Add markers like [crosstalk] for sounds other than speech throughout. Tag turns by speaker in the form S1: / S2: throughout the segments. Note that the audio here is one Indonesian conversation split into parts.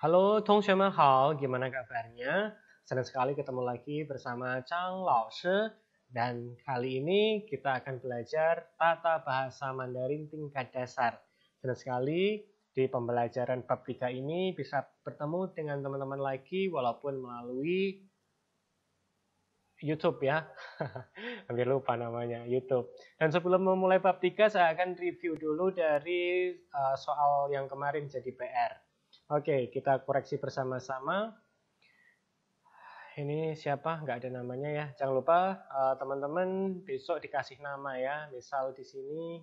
S1: Halo, Tongxuan hao, gimana kabarnya? Senang sekali ketemu lagi bersama Chang Lao Shi. Dan kali ini kita akan belajar tata bahasa Mandarin tingkat dasar. Senang sekali di pembelajaran bab 3 ini bisa bertemu dengan teman-teman lagi walaupun melalui YouTube ya. [laughs] Hampir lupa namanya, YouTube. Dan sebelum memulai bab 3, saya akan review dulu dari uh, soal yang kemarin jadi PR. Oke, kita koreksi bersama-sama. Ini siapa? Nggak ada namanya ya. Jangan lupa eh, teman-teman uh, besok dikasih nama ya. Misal di sini,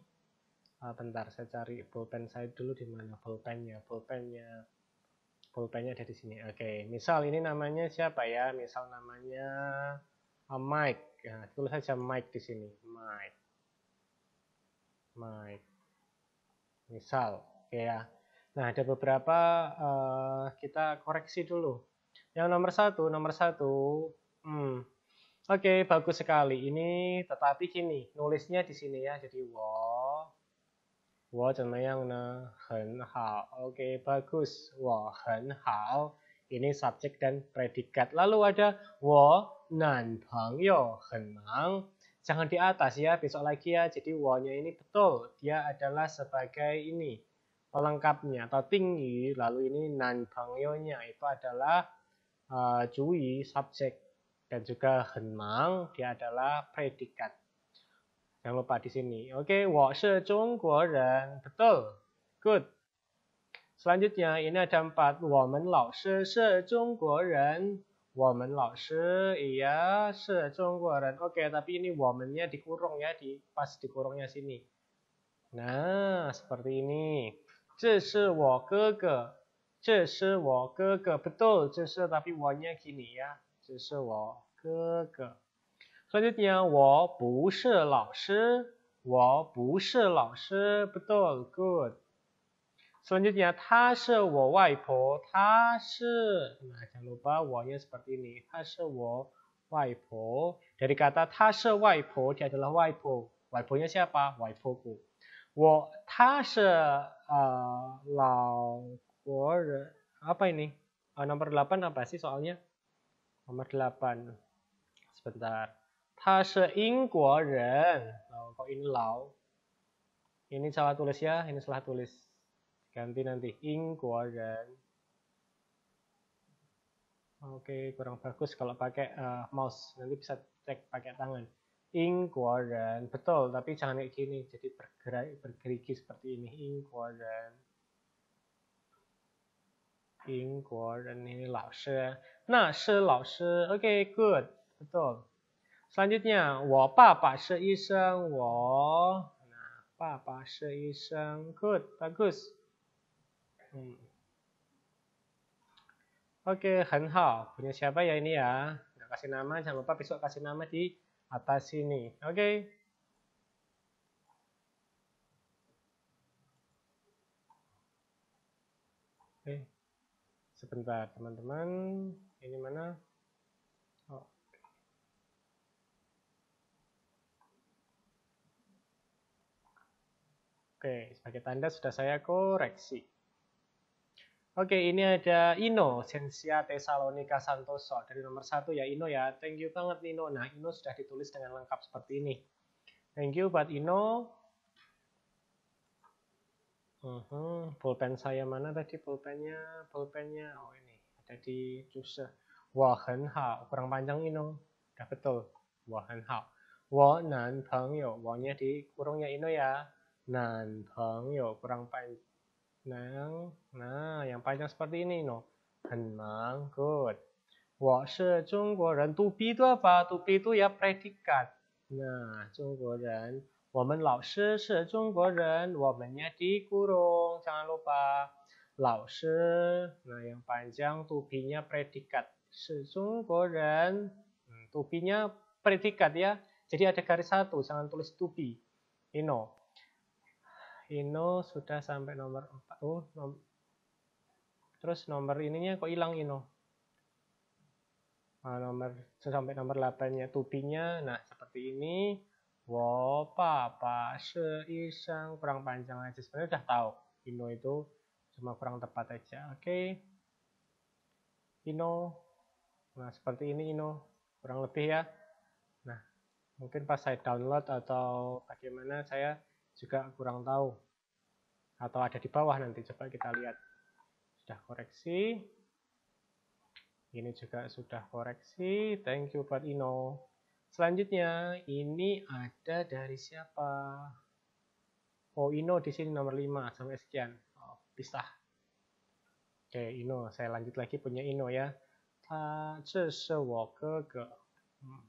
S1: uh, bentar saya cari pulpen saya dulu di mana pulpennya, pulpennya, pulpennya ada di sini. Oke, misal ini namanya siapa ya? Misal namanya uh, Mike. Ya, tulis saja Mike di sini. Mike, Mike. Misal, oke ya. Nah, ada beberapa uh, kita koreksi dulu. Yang nomor satu, nomor satu, hmm, oke okay, bagus sekali ini, tetapi gini, nulisnya di sini ya, jadi wo, wo yang ne, hen hao, oke bagus, wo hen hao, ini subjek dan predikat. Lalu ada wo nan peng yo hen jangan di atas ya, besok lagi ya, jadi wo-nya ini betul, dia adalah sebagai ini, pelengkapnya atau tinggi lalu ini nan bangyonya itu adalah uh, eh, cuy subjek dan juga henmang dia adalah predikat jangan lupa di sini oke okay, wo shi betul good selanjutnya ini ada empat wo men lao shi shi lao shi iya shi oke okay, tapi ini wo dikurung ya di pas dikurungnya sini nah seperti ini 这是我哥哥，这是我哥哥，不对，这是他比我念给你呀，这是我哥哥。所以讲我不是老师，我不是老师，不对 g o o d 所以讲他是我外婆，他是，那条路吧，我也是把比你，他是我外婆，这里句讲他是外婆，第二句外婆，外婆要下巴，外婆不，我他是。uh, apa ini? Uh, nomor 8 apa sih soalnya? Nomor 8. Sebentar. Ta se Ingguo ren. kok ini Lao? Ini salah tulis ya, ini salah tulis. Ganti nanti Ingguo ren. Oke, kurang bagus kalau pakai uh, mouse. Nanti bisa cek pakai tangan inquiry betul tapi jangan kayak gini jadi bergerak bergerigi seperti ini inquiry inquiry ini laoshi nah shi laoshi oke okay, good betul selanjutnya wo papa shi iseng wo nah papa shi iseng good bagus hmm. oke okay, 很好 punya siapa ya ini ya kasih nama jangan lupa besok kasih nama di atas sini. Oke. Okay. Oke. Okay. Sebentar, teman-teman. Ini mana? Oh. Oke, sebagai tanda sudah saya koreksi. Oke, ini ada Ino, Sensia Tesalonika Santoso. Dari nomor satu ya, Ino ya. Thank you banget, Ino. Nah, Ino sudah ditulis dengan lengkap seperti ini. Thank you buat Ino. Uh mhm, -huh. Pulpen saya mana tadi pulpennya? Pulpennya, oh ini. Ada di choose. Wah, hen Kurang panjang, Ino. Udah betul. Wah, hen Wah Wo nan peng yo. Wahnya di kurungnya Ino ya. Nan peng yo. Kurang panjang Nang. Nah, yang panjang seperti ini, no. Henang. Good. Wah, 我是中国人。To be itu apa? To be itu ya predikat. Nah, 中国人。我们老师是中国人。我们 nya dikurung. Jangan lupa. 老师. Nah, yang panjang to be-nya predikat. 是中国人. To be-nya predikat ya. Jadi ada garis satu. Jangan tulis to be. You know. Ino sudah sampai nomor 4. Oh, nom terus nomor ininya kok hilang Ino? Nah, nomor sampai nomor 8-nya tupinya. Nah, seperti ini. Wo, papa, seisang. Kurang panjang aja. Sebenarnya udah tahu. Ino itu cuma kurang tepat aja. Oke. Okay. Ino. Nah, seperti ini Ino. Kurang lebih ya. Nah, mungkin pas saya download atau bagaimana saya juga kurang tahu atau ada di bawah nanti coba kita lihat sudah koreksi ini juga sudah koreksi thank you buat Ino selanjutnya ini ada dari siapa oh Ino di sini nomor 5 sama sekian oh, pisah oke Ino saya lanjut lagi punya Ino ya uh, ke hmm,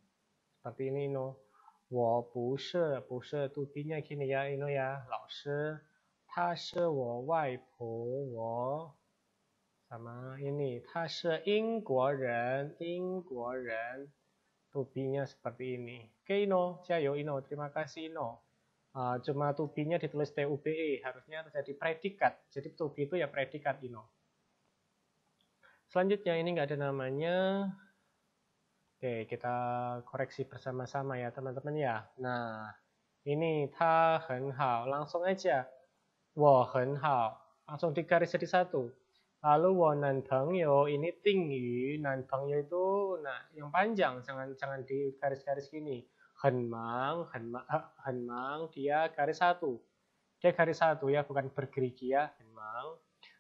S1: seperti ini Ino 我不是不是 tu ya ino ya 老师，她是我外婆，我什么 seperti ini. ino, ino, terima kasih ino. Uh, cuma tubinya ditulis TUBE, harusnya terjadi predikat. Jadi tubi itu ya predikat ino. Selanjutnya ini nggak ada namanya, Oke, kita koreksi bersama-sama ya teman-teman ya. Nah, ini ta hen hao. Langsung aja. Wo hen hao. Langsung di garis jadi satu. Lalu wo nan peng yo ini tinggi. Nan peng yo itu nah, yang panjang. Jangan jangan di garis-garis gini. Hen mang, hen mang, eh, hen mang dia garis satu. Dia garis satu ya, bukan bergerigi ya. Hen mang.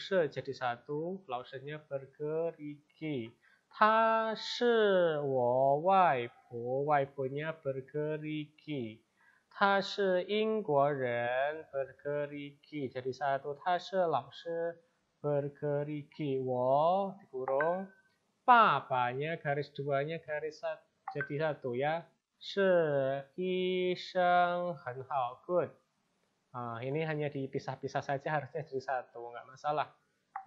S1: se jadi satu, klausennya bergerigi. Ta se wo wai po, wai po-nya bergerigi. Ta shi Inggris bergerigi. Jadi satu, ta se lause shi bergerigi. Wo dikurung. Papanya garis duanya garis satu. Jadi satu ya. good. Uh, ini hanya dipisah-pisah saja harusnya jadi satu, nggak masalah.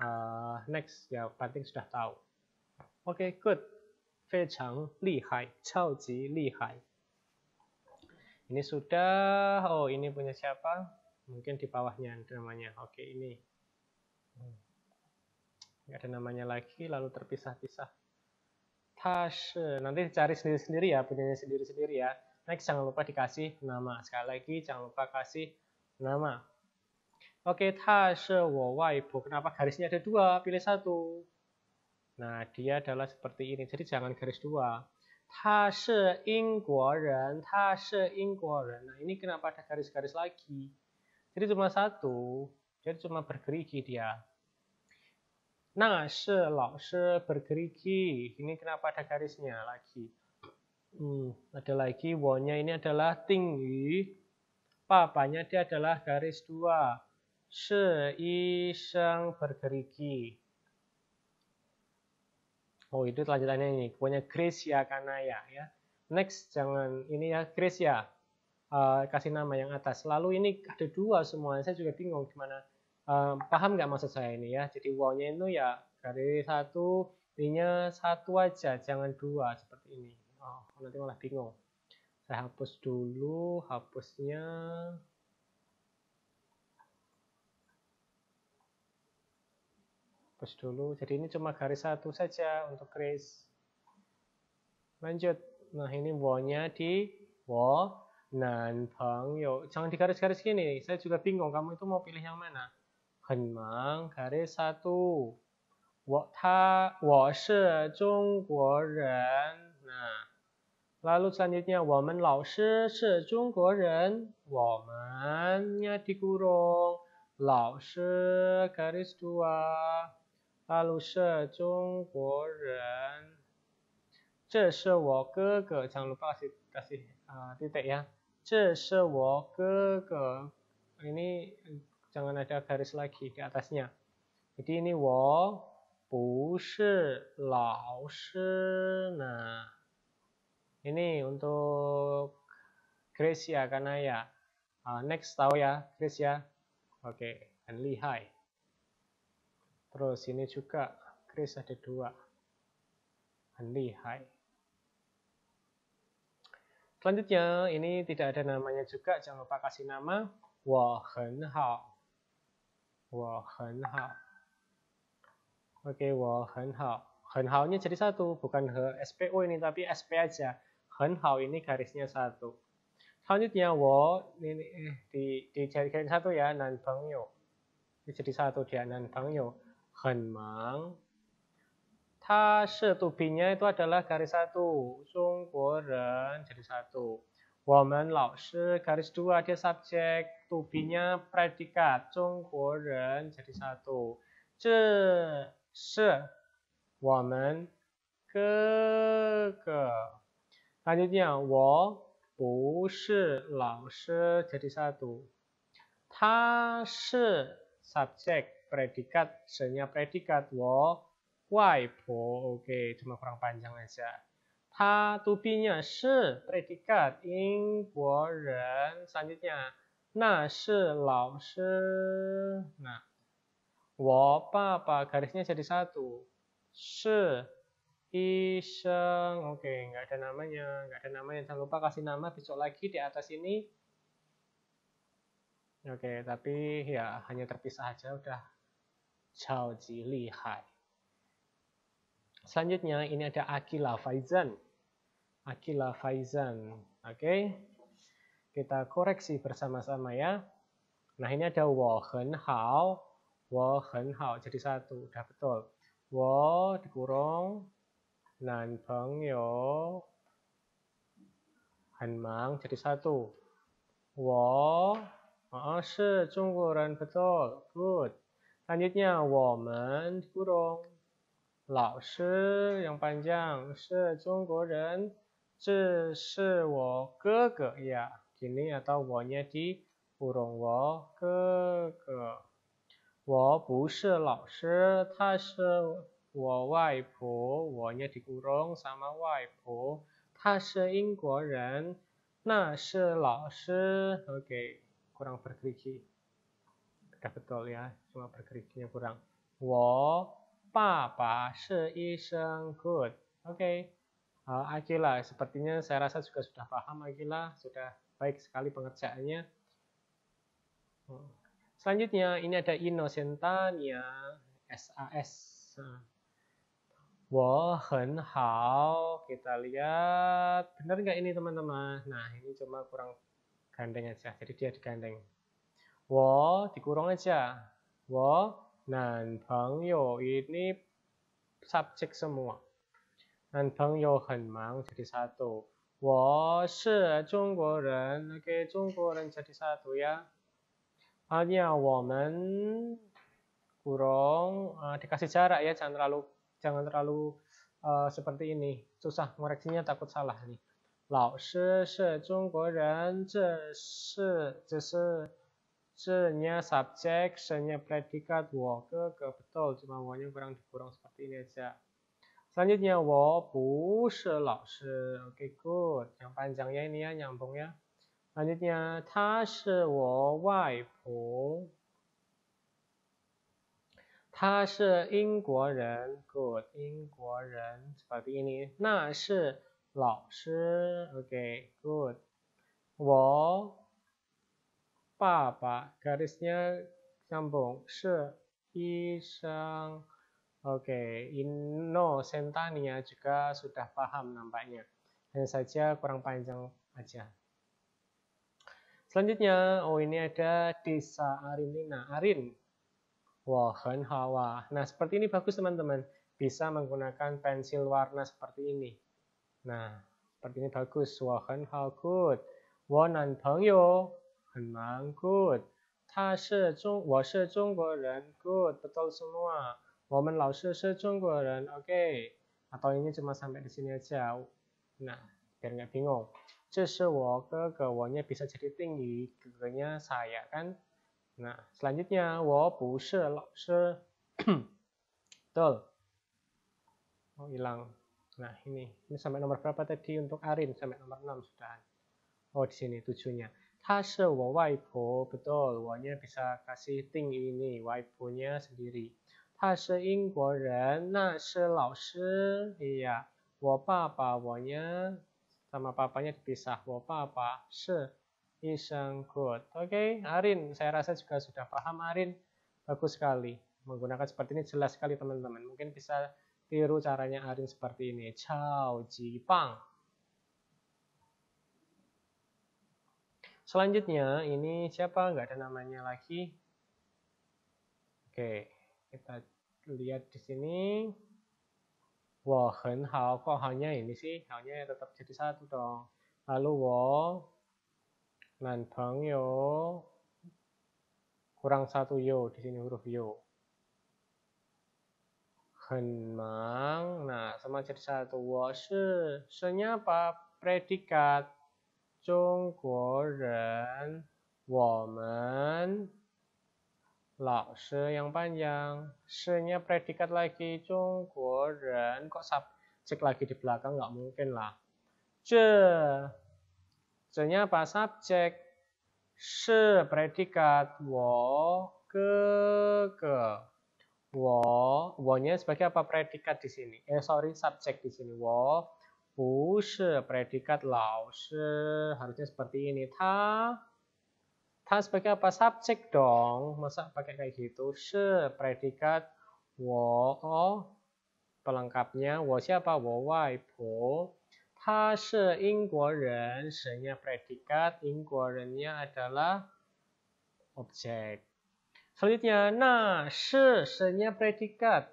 S1: Uh, next, ya penting sudah tahu. Oke, okay, good. ini sudah, oh ini punya siapa? Mungkin di bawahnya namanya. Oke, okay, ini. Nggak ada namanya lagi, lalu terpisah-pisah. Tash, nanti cari sendiri-sendiri ya, punyanya sendiri-sendiri ya. Next, jangan lupa dikasih nama. Sekali lagi, jangan lupa kasih nama. Oke, ta se wo wa Kenapa garisnya ada dua? Pilih satu. Nah, dia adalah seperti ini. Jadi jangan garis dua. Ta se ing ren, ta se ing ren. Nah, ini kenapa ada garis-garis lagi? Jadi cuma satu. Jadi cuma bergerigi dia. Nah, se lao se bergerigi. Ini kenapa ada garisnya lagi? Hmm, ada lagi wo-nya ini adalah tinggi Papanya dia adalah garis dua. Se iseng bergerigi. Oh itu lanjutannya ini. Pokoknya ya Kanaya ya. Next jangan ini ya Gracia. Uh, kasih nama yang atas. Lalu ini ada dua semua. Saya juga bingung gimana. Eh, paham nggak maksud saya ini ya? Jadi wonya itu ya dari satu, ininya satu aja, jangan dua seperti ini. Oh, nanti malah bingung saya hapus dulu hapusnya hapus dulu jadi ini cuma garis satu saja untuk Chris lanjut nah ini wonya di wo nan peng yo jangan di garis-garis gini saya juga bingung kamu itu mau pilih yang mana henmang garis satu wo ta Lalu selanjutnya woman 老师是中国人，womannya dikurung shi garis dua，lalu Jangan lupa kasih kasih uh, titik Ini jangan ada garis lagi di atasnya. Jadi ini Nah ini untuk Chris ya karena ya uh, next tahu ya Chris ya oke okay. and Lehigh terus ini juga Chris ada dua and Lehigh selanjutnya ini tidak ada namanya juga jangan lupa kasih nama Wah, hen hao. Wah, hao. Oke, okay, wah, hen hao. Hen hao-nya jadi satu, bukan he SPO ini, tapi SP aja. 很好 ini garisnya satu. Selanjutnya wo ini eh, di dijadikan satu ya nan yo. Jadi satu dia nan yo. Hen mang. Ta tubinya itu adalah garis satu. ren jadi satu. Woman lao garis dua dia subjek. Tubinya predikat. ren jadi satu. Ce se. Woman ke ke Selanjutnya, wo shi lao shi jadi satu. Ta shi subjek predikat, senya predikat, wo wai po. Oke, cuma kurang panjang aja. Ta tu be-nya shi predikat, ing bo ren. Selanjutnya, na shi lao shi. Nah, wo pa garisnya jadi satu. Shi Iseng, oke, okay, nggak ada namanya, nggak ada namanya. Jangan lupa kasih nama besok lagi di atas ini. Oke, okay, tapi ya hanya terpisah aja udah. jauh Ji lihat Selanjutnya ini ada Akila Faizan. Akila Faizan, oke. Okay. Kita koreksi bersama-sama ya. Nah ini ada wo hen hao, wo hen hao jadi satu, udah betul. Wo dikurung 男朋友，Han Mang jadi satu. Wo, oh, se, Jungguran betul, good. Selanjutnya, woman kurung. Lao shi yang panjang, se, Jungguran, ce, se, wo, ke, ke, ya. Gini atau wo-nya di kurung wo, ke, ke. 我不是老师，他是我外婆，我 -nya dikurung sama 外婆，她是英国人，那是老师。Oke, kurang bergerigi. betul ya, cuma bergeriginya kurang. 我爸爸是医生。Good. Oke. Okay. Uh, eh, Akila, sepertinya saya rasa juga sudah paham Akila, sudah baik sekali pengerjaannya. Hmm. Selanjutnya ini ada Innocentania SAS. Nah, Wo hen hao. Kita lihat. Benar nggak ini teman-teman? Nah ini cuma kurang gandeng aja. Jadi dia digandeng. Wo dikurung aja. Wo nan bang yo. Ini subjek semua. Nan bang yo hen mang. Jadi satu. Wo shi Zhongguoren. Oke, Zhongguoren jadi satu ya. Hanya woman kurung. Uh, dikasih jarak ya, jangan terlalu jangan terlalu uh, seperti ini susah ngoreksinya takut salah nih zhe nya subjek, se nya predikat, wo ke ke betul, cuma wo nya kurang dikurang seperti ini aja. Selanjutnya wo bu shi lao shi, oke okay, good. Yang panjangnya ini ya nyambung ya. Selanjutnya ta shi wo wai pu, 他是英国人，good 英国人 seperti ini。那是老师，OK，good。我爸爸 garisnya sambung sentania juga sudah paham nampaknya, hanya saja kurang panjang aja. Selanjutnya, oh ini ada desa Arinina. Arin, Wohen Hawa. Nah, seperti ini bagus teman-teman. Bisa menggunakan pensil warna seperti ini. Nah, seperti ini bagus. Wohen hawa Good. Wonan Peng Yo. Hen Good. Ta Shi Zhong, Wo Shi Zhong Guo Ren. Good. Betul semua. Wo Lao Shi Shi Zhong Guo Ren. Oke. Okay. Atau ini cuma sampai di sini aja. Nah, biar nggak bingung. 这是我哥哥，我 nya bisa jadi tinggi, kakaknya saya kan Nah, selanjutnya, wo bu shi lao shi. Betul. Oh, hilang. Nah, ini. Ini sampai nomor berapa tadi untuk Arin? Sampai nomor 6 sudah. Oh, di sini tujuhnya. Ta shi wo wai po. Betul. Wo-nya bisa kasih ting ini. Wai po-nya sendiri. Ta shi ing guo ren. Na shi lao shi. Iya. Wo papa. Wo-nya sama papanya dipisah. Wo papa. Shi. Isang good. Oke, okay. Arin, saya rasa juga sudah paham Arin. Bagus sekali. Menggunakan seperti ini jelas sekali teman-teman. Mungkin bisa tiru caranya Arin seperti ini. Ciao, Jipang. Selanjutnya, ini siapa? Enggak ada namanya lagi. Oke, kita lihat di sini. Wah, wow, Kok hanya ini sih? Hanya tetap jadi satu dong. Lalu, wo, Nan Bang Yo kurang satu yo di sini huruf yo. Henmang. Nah, sama ciri satu wo se. Senya apa? Predikat. Zhongguoren. Woman. Lao se yang panjang. Senya predikat lagi. Zhongguoren. Kok sab? Cek lagi di belakang nggak mungkin lah. Ce. Soalnya apa? Subjek. Se predikat wo ke ke. Wo, wo-nya sebagai apa? Predikat di sini. Eh sorry, subjek di sini. Wo, bu, se, predikat lao, se. Harusnya seperti ini. Ta, ta sebagai apa? Subjek dong. Masa pakai kayak gitu? Se, predikat wo, o. Pelengkapnya wo siapa? Wo, wai, po. 他是英国人 se-nya predikat ing nya adalah objek selanjutnya nah se se-nya predikat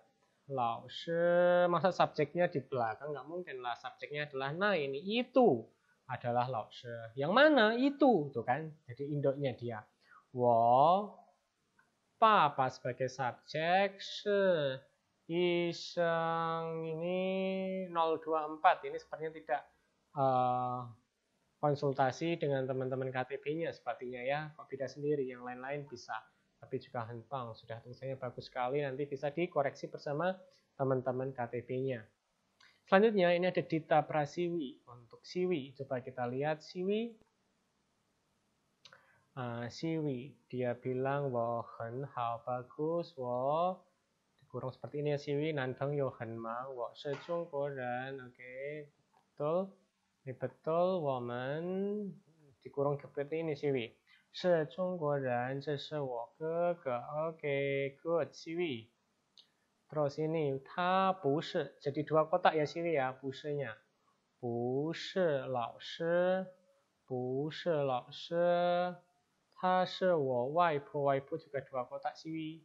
S1: se masa subjeknya di belakang nggak mungkin lah subjeknya adalah nah ini itu adalah lao se yang mana itu tuh kan jadi induknya dia wo papa sebagai subjek se Iseng ini 024 ini sepertinya tidak uh, konsultasi dengan teman-teman ktp nya sepertinya ya kok tidak sendiri yang lain-lain bisa tapi juga hentang sudah tulisannya bagus sekali nanti bisa dikoreksi bersama teman-teman ktp nya selanjutnya ini ada Dita Prasiwi untuk Siwi coba kita lihat Siwi uh, Siwi dia bilang wah hao bagus wo kurang seperti ini ya siwi nanteng yohan ma wo se ren oke betul ini betul woman dikurung seperti ini siwi se ren se se wo ke ke oke okay. good siwi terus ini ta bu se jadi dua kotak ya siwi ya bu se nya bu se lao se bu se lao se po juga dua kotak siwi.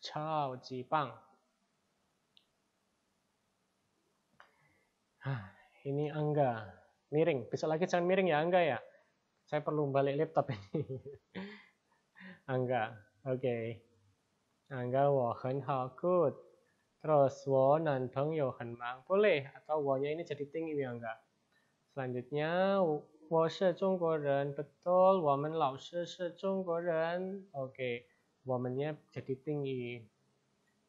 S1: 超级棒！Hah, ini Angga, miring. Besok lagi jangan miring ya Angga ya. Saya perlu balik laptop ini. [laughs] Angga, oke. Okay. Angga wo hen hao good. Terus wo nan tong yo hen mang. Boleh, atau wo-nya ini jadi tinggi ya Angga. Selanjutnya, wo 我是中国人，betul. 我们老师是中国人。Oke. Okay womannya jadi tinggi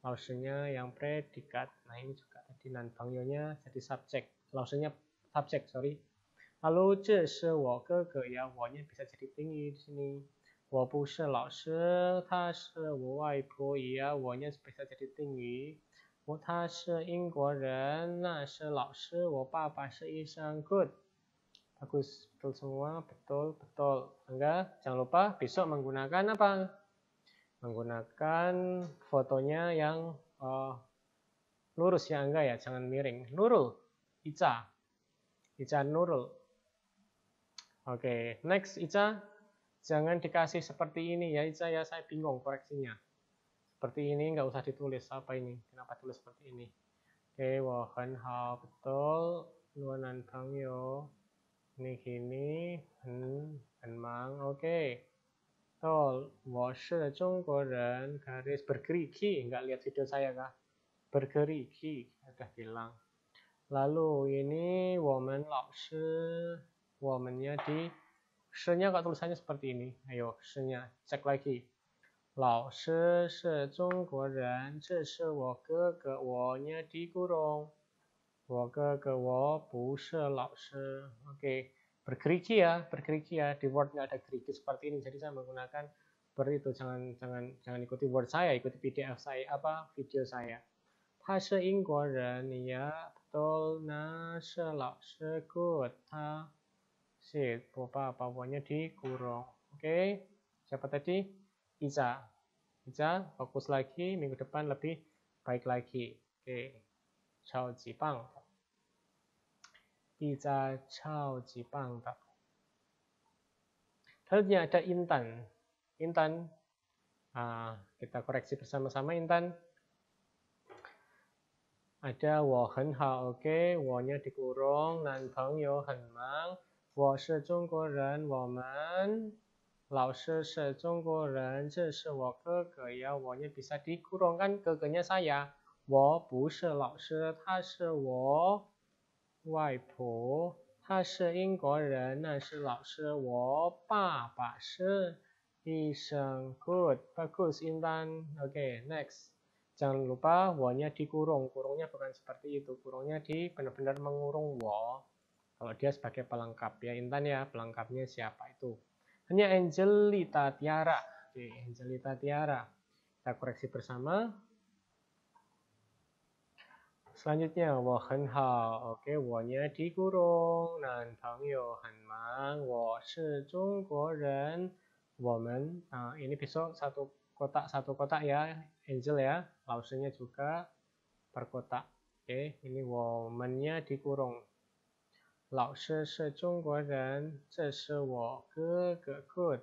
S1: lauselnya yang predikat nah ini juga tadi bangyonya jadi subjek lauselnya subjek sorry lalu ce se wo ke ke ya wo nya bisa jadi tinggi di sini wo bu se lao se ta se wo wai po ya wo nya bisa jadi tinggi good Bagus, betul semua, betul, betul. Enggak, jangan lupa besok menggunakan apa? menggunakan fotonya yang uh, lurus ya enggak ya jangan miring Nurul Ica Ica Nurul oke next Ica jangan dikasih seperti ini ya Ica ya saya bingung koreksinya seperti ini nggak usah ditulis apa ini kenapa tulis seperti ini oke wohan wahan hao betul nuanan bang yo ini gini hmm, emang oke okay. Betul, washer Jonggo Ren garis bergerigi. Nggak lihat video saya kah? Bergerigi, udah bilang. Lalu ini woman lobster, womannya di shenya kok tulisannya seperti ini. Ayo, shenya cek lagi. Okay bergerigi ya bergerigi ya di wordnya ada gerigi seperti ini jadi saya menggunakan seperti itu jangan jangan jangan ikuti word saya ikuti PDF saya apa video saya Inggris ya, betul. apa bawahnya di kurung oke siapa tadi Iza Iza fokus lagi minggu depan lebih baik lagi oke okay. 超级棒一家超级棒的。Selanjutnya ada Intan. Intan, uh, kita koreksi bersama-sama Intan. Ada wo hen oke, wo dikurung, nan peng yo hen mang, wo shi guo ren, wo men, lao shi shi bisa dikurung kan saya, wo bu shi lao 外婆，她是英国人，那是老师。我爸爸是医生。Good, bagus, Intan. Oke, okay, next. Jangan lupa wonya dikurung. Kurungnya bukan seperti itu. Kurungnya di benar-benar mengurung wo. Kalau dia sebagai pelengkap ya Intan ya, pelengkapnya siapa itu? Hanya Angelita Tiara. Oke, okay, Angelita Tiara. Kita koreksi bersama. Selanjutnya, oke, 我很好，OK，我年底古龙，男朋友很忙，我是中国人，我们啊、uh, eh, ini besok satu kotak satu kotak ya, Angel ya, lausenya juga per kotak, oke, okay, ini wo dikurung. 老师是中国人，这是我哥哥 wo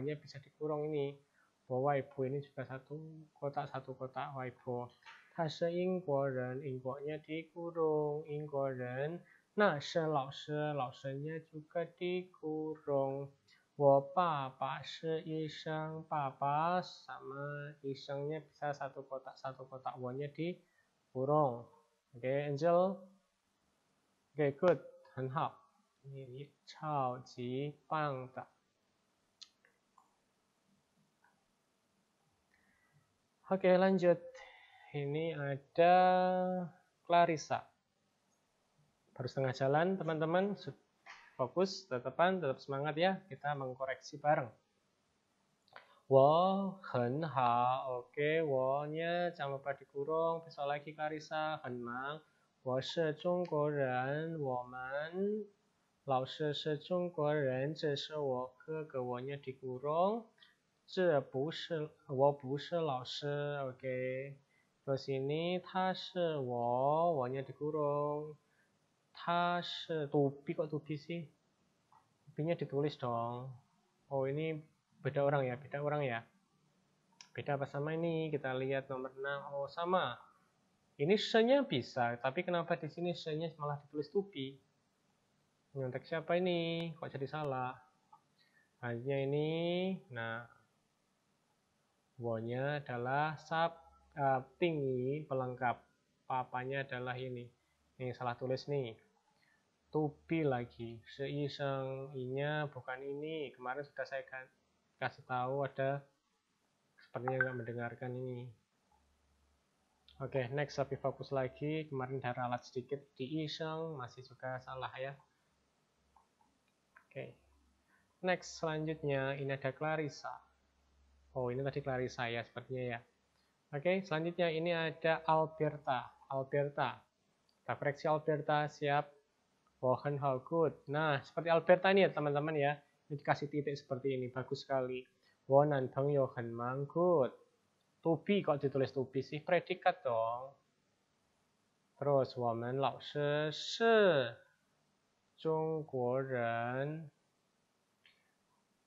S1: nya bisa dikurung ini。ini juga satu kotak satu kotak waibo. 他是英国人，英国 nya dikurung，英国人。那是老师，老师 nya juga di kurung. dikurung。我爸爸是医生，爸爸 sama 医生 nya bisa satu kotak satu kotak w nya okay, Angel. Oke Okay, good，很好，你超级棒的。Oke lanjut. Ini ada Clarissa. Baru setengah jalan teman-teman. Fokus, tetepan, tetap semangat ya. Kita mengkoreksi bareng. Wo, hen, ha. Oke, wo-nya jangan lupa dikurung. Besok lagi Clarissa. Hen, mang. Wo, se, Ren. Wo, man. Lao, se, se, Ren. se, se, wo, ke, ke, wo-nya dikurung. 这不是，我不是老师，OK。Terus ini, tase wo, wo-nya dikurung. Tase, tubi kok tubi sih? ditulis dong. Oh ini beda orang ya, beda orang ya. Beda apa sama ini? Kita lihat nomor 6. Oh sama. Ini se bisa, tapi kenapa di sini se malah ditulis tupi? Nyontek siapa ini? Kok jadi salah? Hanya ini, nah Wonya adalah sub uh, eh, tinggi pelengkap. Papanya adalah ini. ini salah tulis nih. Tupi lagi. Seiseng inya bukan ini. Kemarin sudah saya kan-, kasih tahu ada sepertinya nggak mendengarkan ini. Oke, okay, next lebih fokus lagi. Kemarin ada ralat sedikit di iseng, masih juga salah ya. Oke. Okay. Next selanjutnya ini ada Clarissa. Oh, ini tadi Clarissa saya sepertinya ya. Oke, selanjutnya ini ada Alberta. Alberta. Kita Alberta, siap. Wohan how good. Nah, seperti Alberta ini ya teman-teman ya. Ini dikasih titik seperti ini, bagus sekali. Wohan dong Yohan mang good. To be, kok ditulis to sih? Predikat dong. Terus, woman lao shi shi. 中国人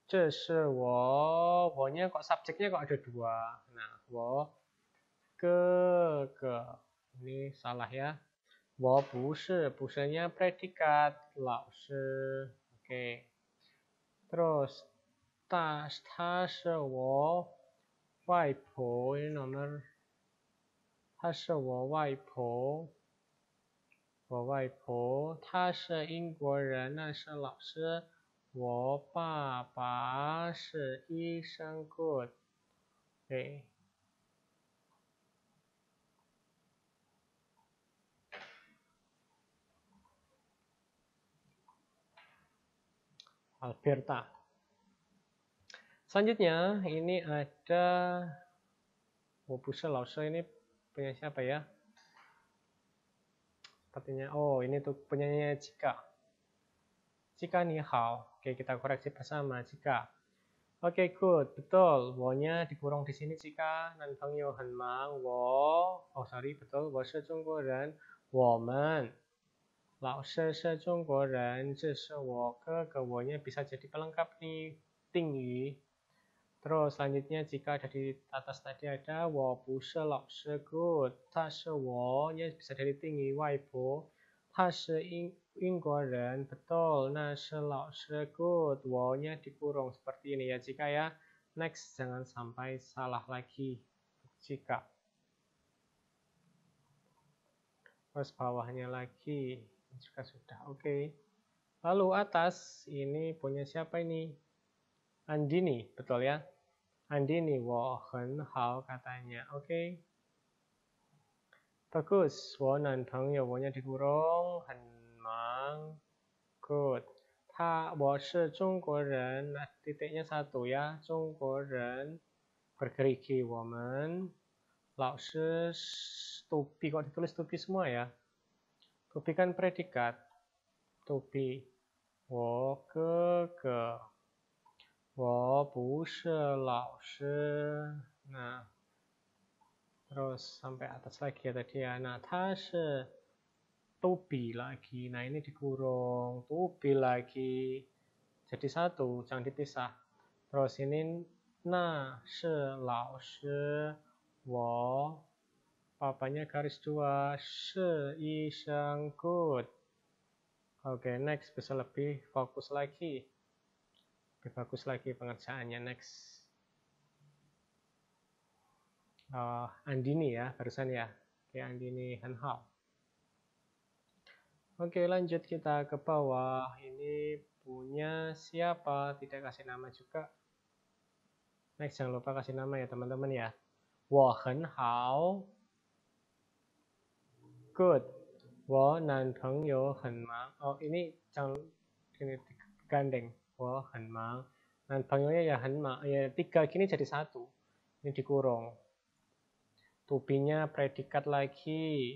S1: 这是我，wo-nya kok subjeknya kok ada dua. Nah, wo ke ke ini salah ya. Wo bu shi, bu shi-nya predikat, lao Oke. Terus ta ta se wo wai po ini nomor ta shi wo wai po. 我外婆，她是英国人，那是老师。我爸爸是医生 Selanjutnya ini ada Wobusa Lausa ini punya siapa ya? Sepertinya oh ini tuh penyanyi Jika. Jika ni hao. Oke, kita koreksi bersama. Jika. Oke, good. Betul. Wo-nya dikurung di sini jika peng yo hen mang wo. Oh, sorry. Betul. Wo se Zhongguo ren. Wo men. Lao shi se Zhongguo ren. Zhi shi wo ke. Ke wo-nya bisa jadi pelengkap nih. Tinggi. Terus selanjutnya jika ada di atas tadi ada wo bu shi lao shi good. Ta shi wo nya bisa ting tinggi wai bo. Ta shi ing betul. nah selok wow nya dikurung seperti ini ya jika ya next jangan sampai salah lagi jika terus bawahnya lagi jika sudah oke okay. lalu atas ini punya siapa ini Andini betul ya Andini wohen hal katanya oke okay. bagus wo nan peng ya dikurung hen memang good Nah, titiknya satu ya 中国人 bergerigi woman 老师 tupi kok ditulis tupi semua ya tupi kan predikat tupi wo ke ke wo bu shi lao shi nah terus sampai atas lagi ya tadi ya nah ta shi Tubi lagi. Nah, ini dikurung, tubi lagi. Jadi satu, jangan dipisah. Terus ini na se lao shi wo papanya garis dua se yi sheng good. Oke, okay, next bisa lebih fokus lagi. Lebih fokus lagi pengerjaannya next. Uh, Andini ya, barusan ya. Oke, Andini Hanhao. Oke lanjut kita ke bawah. Ini punya siapa? Tidak kasih nama juga. Next jangan lupa kasih nama ya teman-teman ya. Wo hen hao. Good. Wo nan peng yo hen mang. Oh ini jangan ini gandeng. Wo hen mang. Nan peng ya hen mang. Ya tiga kini jadi satu. Ini dikurung. tubinya predikat lagi.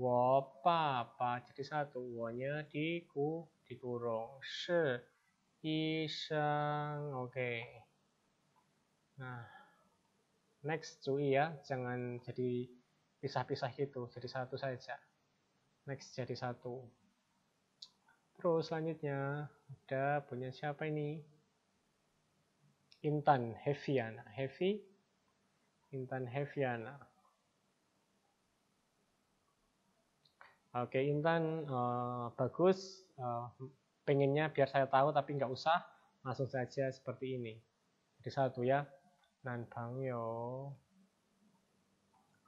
S1: wo pa jadi satu wo-nya diku dikurung se sang oke okay. nah next cuy ya jangan jadi pisah-pisah gitu jadi satu saja next jadi satu terus selanjutnya ada punya siapa ini Intan Heviana heavy. Intan Heviana oke Intan uh, bagus uh, pengennya biar saya tahu tapi nggak usah langsung saja seperti ini jadi satu ya nan bang yo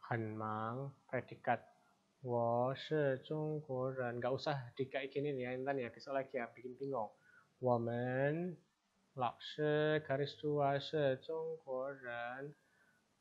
S1: han mang predikat nggak usah ya Intan ya besok lagi ya bikin bingung woman 老师 garis dua 是中国人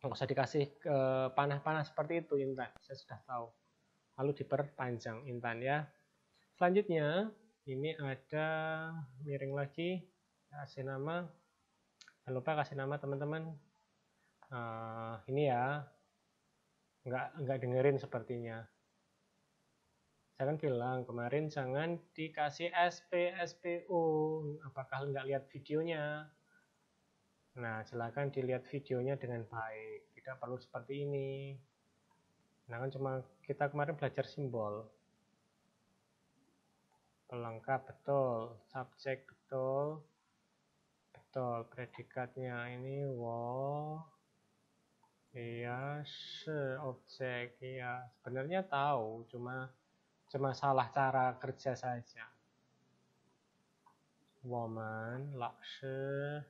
S1: nggak usah dikasih ke panah-panah seperti itu Intan saya sudah tahu lalu diperpanjang Intan ya selanjutnya ini ada miring lagi kasih nama jangan lupa kasih nama teman-teman uh, ini ya nggak nggak dengerin sepertinya saya kan bilang kemarin jangan dikasih SP SPU apakah nggak lihat videonya Nah, silakan dilihat videonya dengan baik. Tidak perlu seperti ini. Nah, kan cuma kita kemarin belajar simbol. Pelengkap betul, subjek betul, betul, predikatnya ini wo, iya, se, objek, iya. Sebenarnya tahu, cuma cuma salah cara kerja saja. Woman, laksa,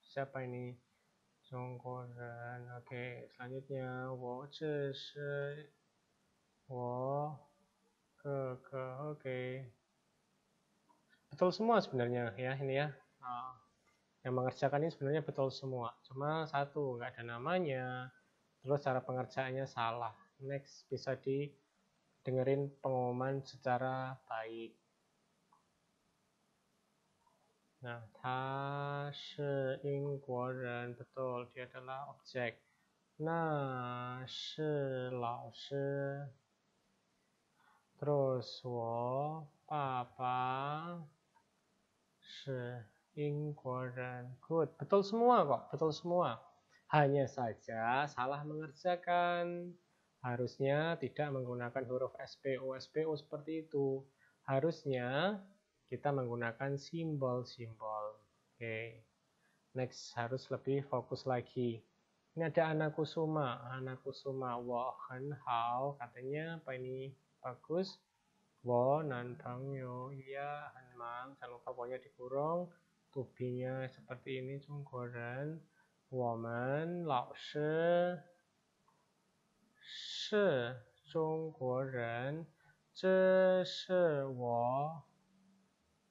S1: Siapa ini Jong oke okay, selanjutnya wo ce shi wo ke ke oke okay. betul semua sebenarnya ya ini ya ah. yang mengerjakan ini sebenarnya betul semua cuma satu nggak ada namanya terus cara pengerjaannya salah next bisa dengerin pengumuman secara baik Nah, dia Inggris, betul. Dia adalah objek. Nah, Terus, wo, papa, Inggris. Good. Betul semua kok. Betul semua. Hanya saja salah mengerjakan. Harusnya tidak menggunakan huruf SPO, SPO seperti itu. Harusnya kita menggunakan simbol-simbol. Oke, okay. next harus lebih fokus lagi. Ini ada anak kusuma, anak kusuma wo hen hao, katanya apa ini bagus. Wo nan nantang yo, iya hen mang, jangan lupa wo dikurung, tubinya seperti ini cungkuran, Woman, lao shi, shi, wo,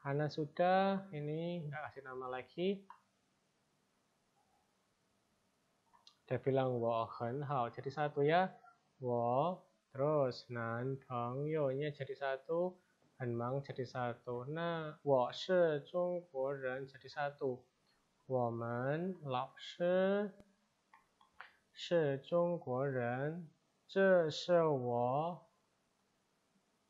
S1: karena sudah ini nggak kasih nama lagi dia bilang wo hen hao jadi satu ya wo terus nan peng yo nya jadi satu hen mang jadi satu nah wo shi guo ren jadi satu wo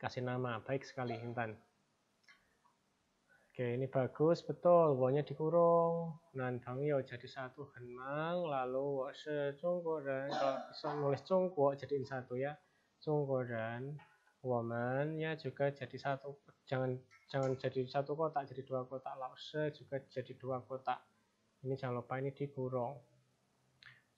S1: kasih nama. Baik sekali Intan. Oke, ini bagus, betul. wonya dikurung. bang ya jadi satu henang, lalu wa se dan kalau bisa nulis cungko jadiin satu ya. Cungko dan woman ya juga jadi satu. Jangan jangan jadi satu kotak, jadi dua kotak. lause juga jadi dua kotak. Ini jangan lupa ini dikurung.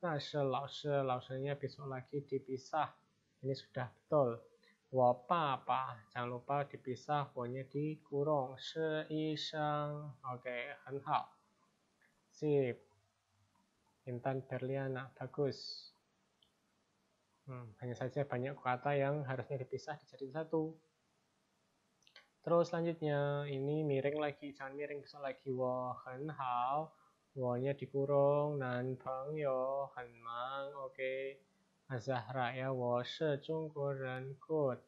S1: Nah, laushe lausenya besok lagi dipisah. Ini sudah betul. Wapa, apa? Jangan lupa dipisah wonya dikurung. Se isang. Oke, okay, Sip. Intan Berliana, bagus. Hmm, hanya saja banyak kata yang harusnya dipisah jadi satu. Terus selanjutnya, ini miring lagi, jangan miring, besok lagi. Wo, hal Wawanya dikurung. Nan peng yo han mang. Oke. Okay. Azahra ya. Wo shi Zhongguo ren. Good.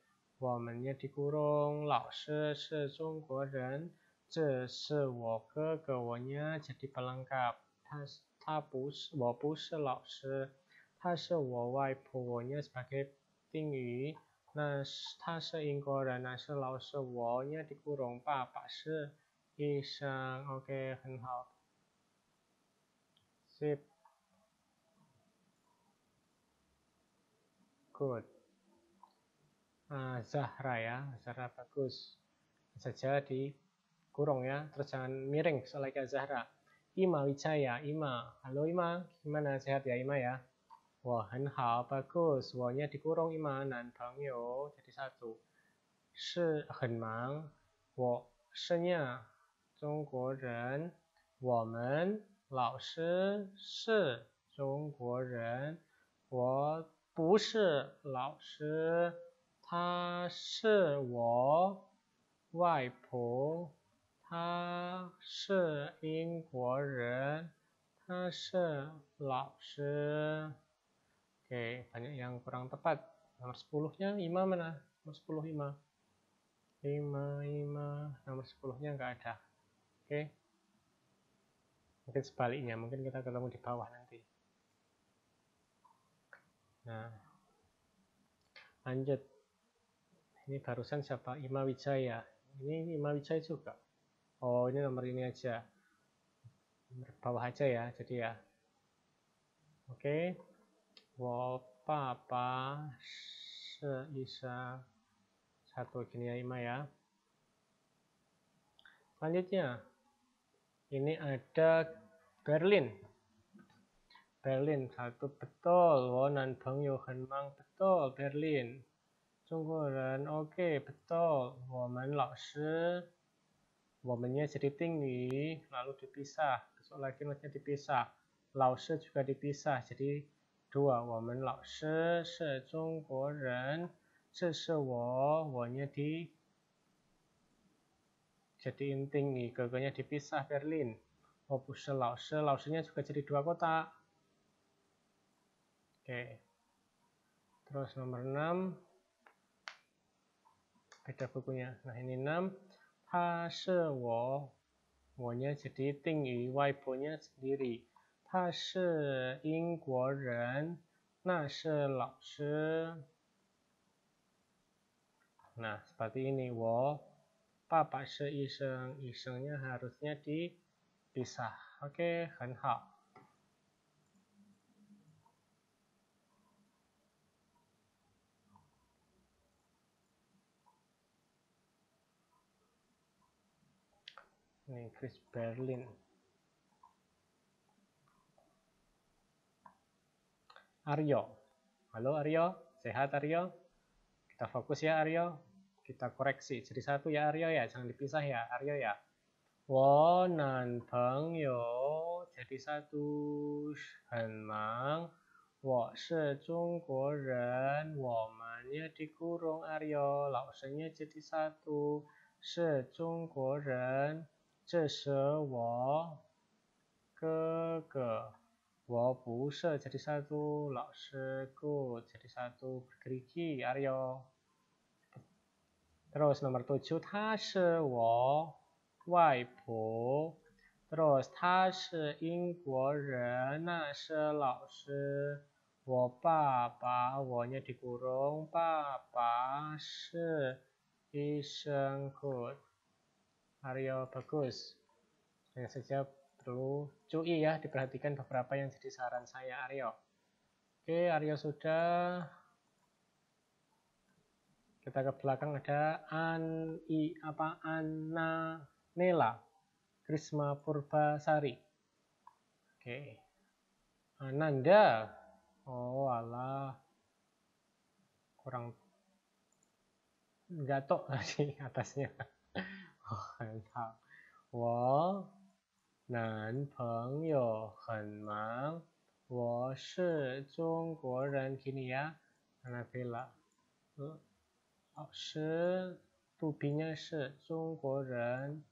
S1: wonya jadi pelengkap. wonya sebagai 定语。那是他是英国人，那是老师。我也 dikurung。爸爸是医生。OK，很好。sip good uh, Zahra ya Zahra bagus saja di kurung ya terus jangan miring soalnya Zahra Ima Wijaya Ima halo Ima gimana sehat ya Ima ya Wah, hao, bagus. Wahnya dikurung Ima, nan yo jadi satu. Se, henmang. Wo, senya, 中国人，我们老师是中国人，我不是老师，他是我外婆，他是英国人，他是老师。OK，e banyak yang kurang tepat，nomor sepuluhnya lima mana？nomor sepuluh lima？lima lima，nomor sepuluhnya nggak ada。OK？mungkin sebaliknya mungkin kita ketemu di bawah nanti nah lanjut ini barusan siapa Ima Wijaya ini, Ima Wijaya juga oh ini nomor ini aja nomor bawah aja ya jadi ya oke okay. wow papa seisa satu gini ya Ima ya selanjutnya ini ada Berlin Berlin satu betul Wonan Bang Johan Mang betul Berlin Cungkuran oke okay, betul Woman Laoshi Womannya jadi tinggi lalu dipisah besok lagi notnya dipisah Laoshi juga dipisah jadi dua Woman Laoshi Se Cungkuran Se Se Wo Wonya di jadi inting nih gagalnya dipisah Berlin Opus Lause nya juga jadi dua kota oke terus nomor 6 beda bukunya nah ini 6 Ta se wo wo nya jadi ting yi Wai Weibo nya sendiri Ta se Ying Guo Ren Na se Lao Nah seperti ini wo apa Pak seiseng Isengnya harusnya dipisah. Oke, okay, 很好. Ini Chris Berlin. Aryo. Halo Aryo, sehat Aryo? Kita fokus ya Aryo kita koreksi jadi satu ya Aryo ya jangan dipisah ya Aryo ya wo nan peng yo jadi satu hanmang mang wo se zhong guo ren wo mannya dikurung Aryo lausenya jadi satu se zhong guo ren ce se wo ke ke wo bu se jadi satu lao shi ku jadi satu berkerigi Aryo Terus nomor tujuh, ba ba, wo 他是英国人，那是老师。我爸爸，我 -nya dikurung, 爸爸是医生 good. Aryo bagus. Hanya saja perlu cuy ya, diperhatikan beberapa yang jadi saran saya Aryo. Oke, Aryo sudah kita ke belakang ada an i apa Anna Nela Krisma Purbasari. Oke. Okay. Ananda. Oh, ala Kurang gatok di [laughs] atasnya. Oh, mantap. Wo nan peng yo hen mang. Wo shi zhong guo ren kini ya. Anabella. 老师不平该是中国人，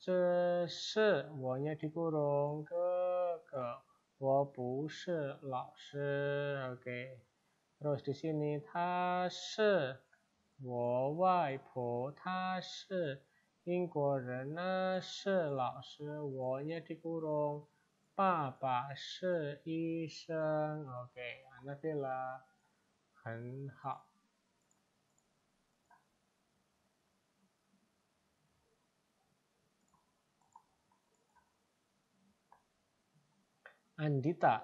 S1: 这是我也听不懂。哥哥，我不是老师。OK，Rose 这他是我外婆，他是英国人呢，是老师我也的不懂。爸爸是医生。OK，那对了，很好。Andita.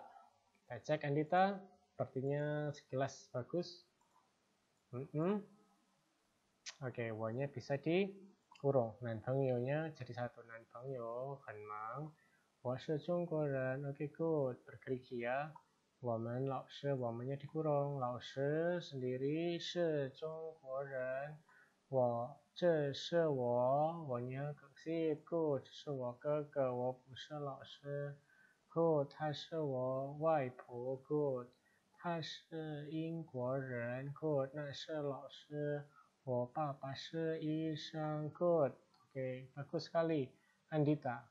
S1: Kita cek Andita, sepertinya sekilas bagus. Mm -mm. Oke, okay, wanya bisa kurung. Nanbangyo-nya jadi satu. kan mang. Wasa Jonggoran. Oke, okay, good. Bergerigi ya. Waman, Laose, Wamannya Lao shi sendiri, Se Jonggoran. Wo, zhe shi Wo. Wanya, Si, Good. Shi Wo, ge ge, Wo, Bu, lao shi. 后她是我外婆 good，她是英国人 good，那是老师，我爸爸是医生 good，oke okay, bagus sekali Andita.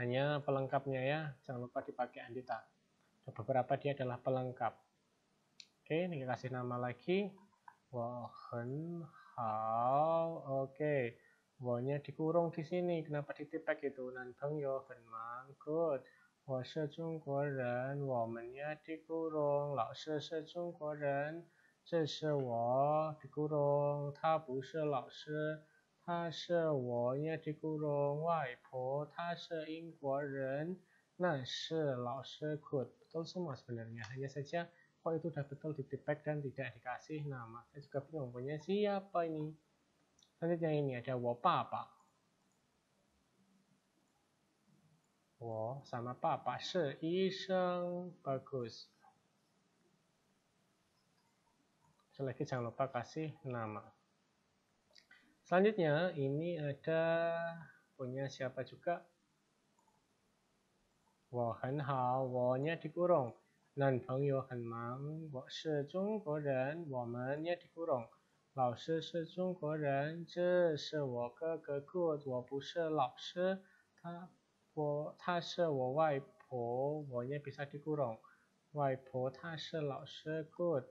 S1: Hanya pelengkapnya ya, jangan lupa dipakai Andita. beberapa dia adalah pelengkap. Oke, okay, ini kasih nama lagi. Wohen Hao. Oke. Okay. dikurung di sini. Kenapa ditipek itu? Nanteng yo benmang. Good. 我是中国人，我们呀的古龙老师是中国人，这是我的古龙，他不是老师，他是我呀的古龙外婆，她是英国人，那是老师 betul semua sebenarnya hanya saja kok itu sudah betul di feedback dan tidak dikasih nama saya juga bingung punya siapa ini lanjut ini ada wopapa 我 sama papa 是医生 bagus sekali lagi jangan lupa kasih nama selanjutnya ini ada punya siapa juga wo hen hao wo nya dikurung nan peng yu hen mang wo shi zhong guo ren wo men nya dikurung Lao shi shi shi shi zhong guo ren, zhe wo wo ge ge bu 老师是中国人，这是我哥哥 Good，我不是老师，他我她是我外婆，我也比赛 dikurung。外婆她是老师 good，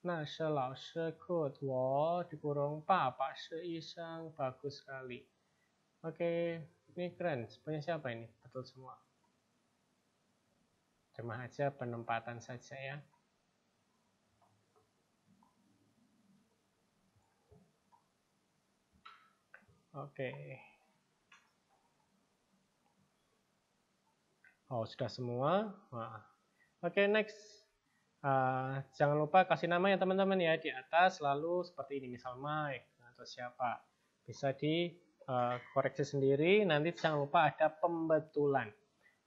S1: 那是老师 good。我 dikurung 爸爸是医生 sekali。Oke, ini keren. Punya siapa ini? Betul semua. Cuma aja penempatan saja ya. Oke. Okay. Oh, sudah semua. Oke, okay, next. Uh, jangan lupa kasih nama ya teman-teman ya di atas lalu seperti ini misal Mike atau nah, siapa bisa di uh, koreksi sendiri nanti jangan lupa ada pembetulan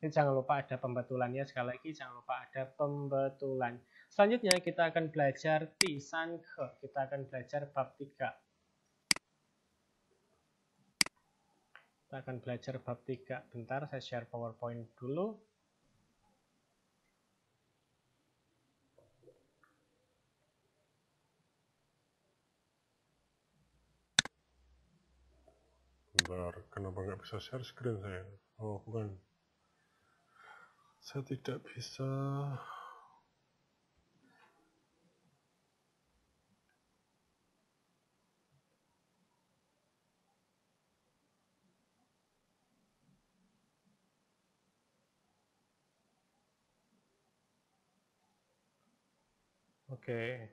S1: ini jangan lupa ada pembetulan ya sekali lagi jangan lupa ada pembetulan selanjutnya kita akan belajar tisan ke kita akan belajar bab tiga. Kita akan belajar bab 3 bentar, saya share PowerPoint dulu. Bentar, kenapa nggak bisa share screen saya? Oh, bukan. Saya tidak bisa Okay.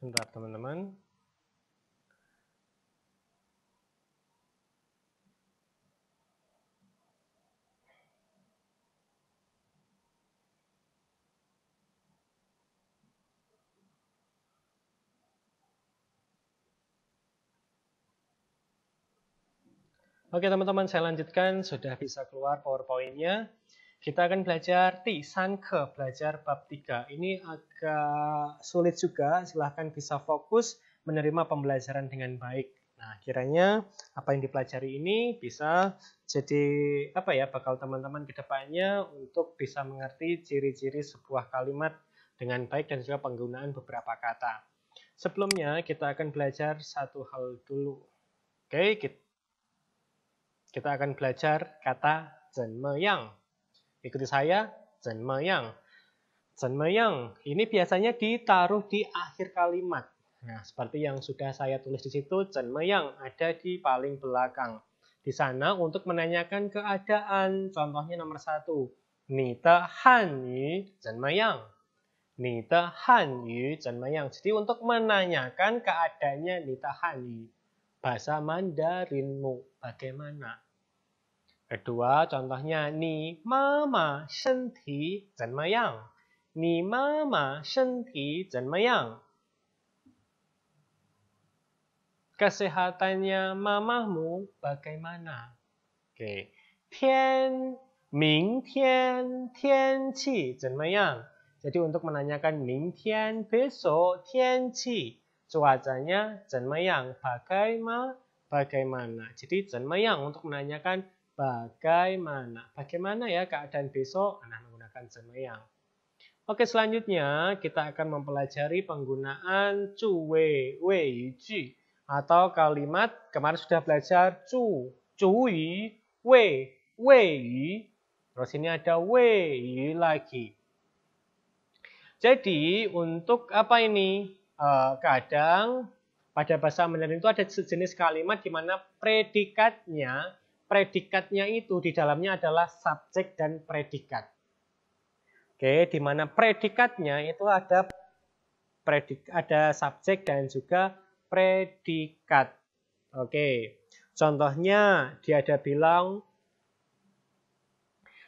S1: Sebentar teman-teman. Oke teman-teman, saya lanjutkan. Sudah bisa keluar PowerPoint-nya. Kita akan belajar T, Sanke, belajar bab 3. Ini agak sulit juga, silahkan bisa fokus menerima pembelajaran dengan baik. Nah, kiranya apa yang dipelajari ini bisa jadi apa ya, bakal teman-teman kedepannya untuk bisa mengerti ciri-ciri sebuah kalimat dengan baik dan juga penggunaan beberapa kata. Sebelumnya, kita akan belajar satu hal dulu. Oke, kita kita akan belajar kata zenmeyang. Ikuti saya, zenmeyang. Zenmeyang ini biasanya ditaruh di akhir kalimat. Nah, seperti yang sudah saya tulis di situ, zenmeyang ada di paling belakang. Di sana untuk menanyakan keadaan, contohnya nomor satu. Nita Han Yu Zenmeyang. Nita Han Yu Zenmeyang. Jadi untuk menanyakan keadaannya Nita Han Yu. Bahasa Mandarinmu bagaimana? Kedua contohnya, ni mama shenti zenmayang. Ni mama shenti zenmayang. Kesehatannya mamamu bagaimana? Oke. Tian, ming tian, tian qi zenmayang. Jadi untuk menanyakan ming tian, besok, tian qi. Cuacanya zenmayang, bagaimana? Bagaimana? Jadi zenmayang untuk menanyakan Bagaimana? Bagaimana ya keadaan besok? Anak menggunakan semayang. Oke, selanjutnya kita akan mempelajari penggunaan cu, wei wei, ji. Atau kalimat, kemarin sudah belajar cu, cu yi wei. Terus ini ada wei lagi. Jadi, untuk apa ini? E, kadang pada bahasa Mandarin itu ada sejenis kalimat di mana predikatnya predikatnya itu di dalamnya adalah subjek dan predikat. Oke, di mana predikatnya itu ada predik ada subjek dan juga predikat. Oke. Contohnya dia ada bilang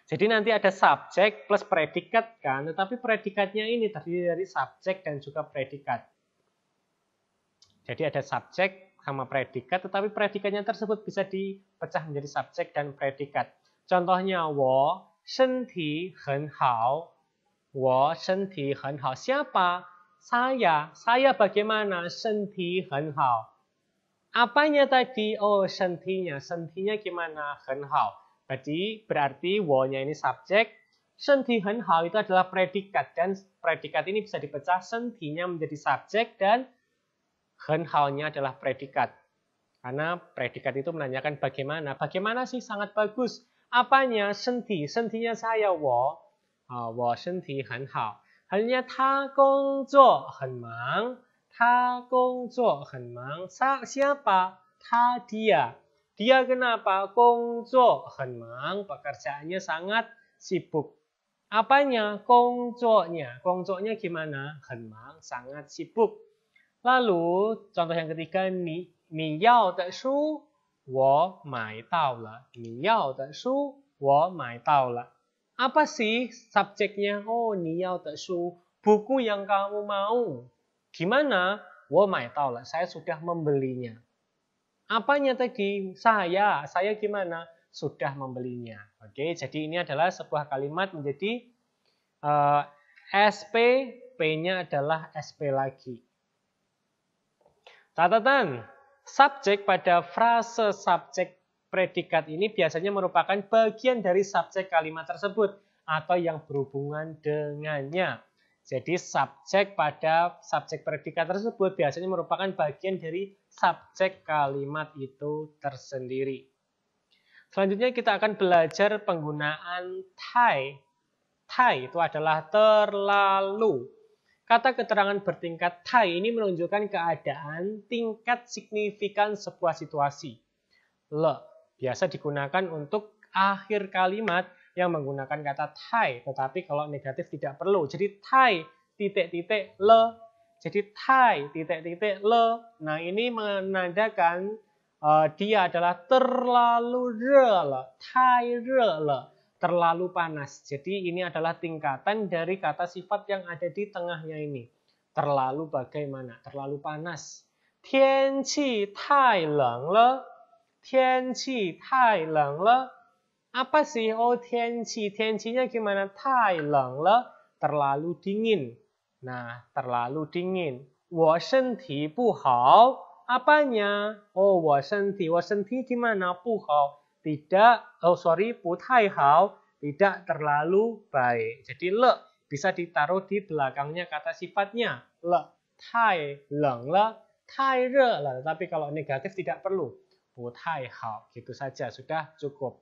S1: jadi nanti ada subjek plus predikat kan, tetapi predikatnya ini terdiri dari subjek dan juga predikat. Jadi ada subjek sama predikat, tetapi predikatnya tersebut bisa dipecah menjadi subjek dan predikat. Contohnya, wo shenti hen hao. Wo shenti hen hao. Siapa? Saya. Saya bagaimana? Shenti hen hao. Apanya tadi? Oh, shentinya. Shentinya gimana? Hen hao. Berarti, berarti wo-nya ini subjek, Shenti hen hao itu adalah predikat dan predikat ini bisa dipecah sentinya menjadi subjek dan Hen halnya adalah predikat. Karena predikat itu menanyakan bagaimana. Bagaimana sih sangat bagus. Apanya? Senti. Sentinya saya wo. Uh, wo senti hen hao. Hanya ta gong zuo hen mang. Ta gong zuo hen mang. Sa, siapa? Ta dia. Dia kenapa? Gong zuo hen mang. Pekerjaannya sangat sibuk. Apanya? Gong Gong zuo nya. zuo nya gimana? Hen mang. Sangat sibuk. Lalu contoh yang ketiga ni ni yao de shu wo mai tao le. Ni yao de shu wo mai tao le. Apa sih subjeknya? Oh, ni yao de shu, buku yang kamu mau. Gimana? Wo mai tao le. Saya sudah membelinya. Apanya tadi? Saya. Saya gimana? Sudah membelinya. Oke, jadi ini adalah sebuah kalimat menjadi uh, eh, SP, P-nya adalah SP lagi. Catatan, subjek pada frase subjek predikat ini biasanya merupakan bagian dari subjek kalimat tersebut atau yang berhubungan dengannya. Jadi subjek pada subjek predikat tersebut biasanya merupakan bagian dari subjek kalimat itu tersendiri. Selanjutnya kita akan belajar penggunaan tai. Tai itu adalah terlalu Kata keterangan bertingkat thai ini menunjukkan keadaan tingkat signifikan sebuah situasi. Le biasa digunakan untuk akhir kalimat yang menggunakan kata thai, tetapi kalau negatif tidak perlu. Jadi thai titik-titik le, jadi thai titik-titik le. Nah ini menandakan uh, dia adalah terlalu re le, thai re le terlalu panas. Jadi ini adalah tingkatan dari kata sifat yang ada di tengahnya ini. Terlalu bagaimana? Terlalu panas. Apa sih? Oh, tianqi. Tianqinya gimana? Tai leng le. Terlalu dingin. Nah, terlalu dingin. Wo senti bu hao. Apanya? Oh, wo senti. Wo gimana? Bu hao tidak, oh sorry, putai hao tidak terlalu baik. Jadi le bisa ditaruh di belakangnya kata sifatnya le. Tai leng le, tai re le. Tapi kalau negatif tidak perlu. Putai hao gitu saja sudah cukup.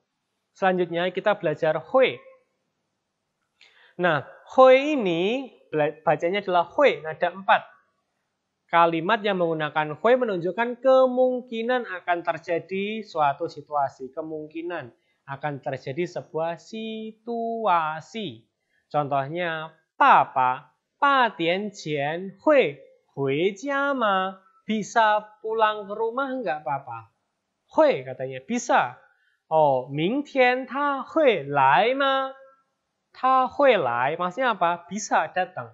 S1: Selanjutnya kita belajar hui. Nah, hui ini bacanya adalah hui ada empat. Kalimat yang menggunakan hui menunjukkan kemungkinan akan terjadi suatu situasi. Kemungkinan akan terjadi sebuah situasi. Contohnya, Papa, Patien Jian Hui, Hui Jiama, bisa pulang ke rumah enggak Papa? Hui katanya, bisa. Oh, Ming Tian Ta Hui Lai Ma? Ta Hui Lai, maksudnya apa? Bisa datang.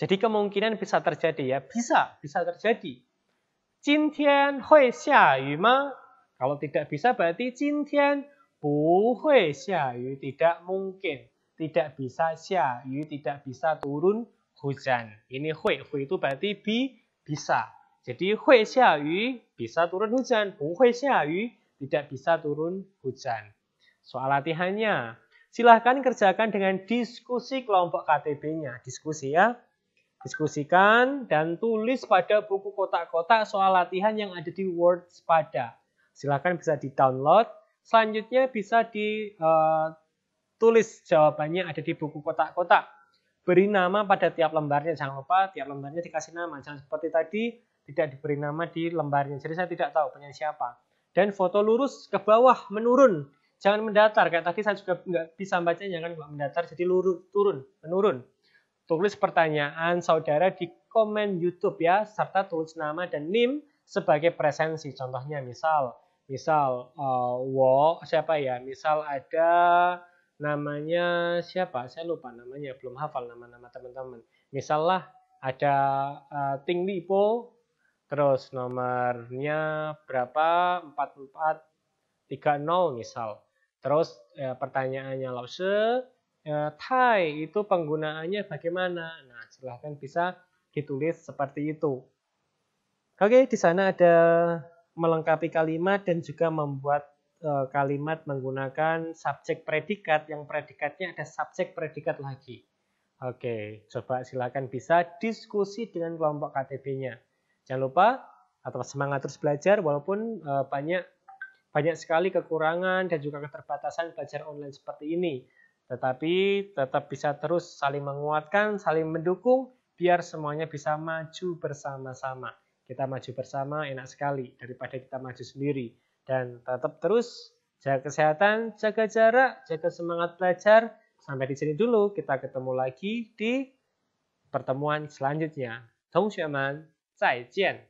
S1: Jadi kemungkinan bisa terjadi ya, bisa, bisa terjadi. Jintian hui xia yu ma? Kalau tidak bisa berarti jintian bu hui xia yu, tidak mungkin. Tidak bisa xia yu, tidak bisa turun hujan. Ini hui, hui itu berarti bi, bisa. Jadi hui xia yu, bisa turun hujan. Bu hui xia yu, tidak bisa turun hujan. Soal latihannya, silahkan kerjakan dengan diskusi kelompok KTB-nya. Diskusi ya. Diskusikan dan tulis pada buku kotak-kotak soal latihan yang ada di Words pada. Silakan bisa di-download. Selanjutnya bisa ditulis eh, jawabannya ada di buku kotak-kotak. Beri nama pada tiap lembarnya. Jangan lupa tiap lembarnya dikasih nama. Jangan seperti tadi tidak diberi nama di lembarnya. Jadi saya tidak tahu punya siapa. Dan foto lurus ke bawah menurun jangan mendatar kayak tadi saya juga nggak bisa membacanya kan nggak mendatar jadi lurus turun menurun Tulis pertanyaan saudara di komen YouTube ya, serta tulis nama dan NIM sebagai presensi. Contohnya misal, misal uh, wo siapa ya? Misal ada namanya siapa? Saya lupa namanya, belum hafal nama-nama teman-teman. Misal lah ada uh, Ting Lipo, terus nomornya berapa? 4430 misal. Terus ya, pertanyaannya Lause, ya, Thai itu penggunaannya bagaimana? Nah, silahkan bisa ditulis seperti itu. Oke, di sana ada melengkapi kalimat dan juga membuat e, kalimat menggunakan subjek predikat yang predikatnya ada subjek predikat lagi. Oke, coba silahkan bisa diskusi dengan kelompok KTB-nya. Jangan lupa atau semangat terus belajar walaupun e, banyak banyak sekali kekurangan dan juga keterbatasan belajar online seperti ini. Tetapi tetap bisa terus saling menguatkan, saling mendukung, biar semuanya bisa maju bersama-sama. Kita maju bersama enak sekali daripada kita maju sendiri. Dan tetap terus jaga kesehatan, jaga jarak, jaga semangat belajar. Sampai di sini dulu, kita ketemu lagi di pertemuan selanjutnya. 同学们，再见。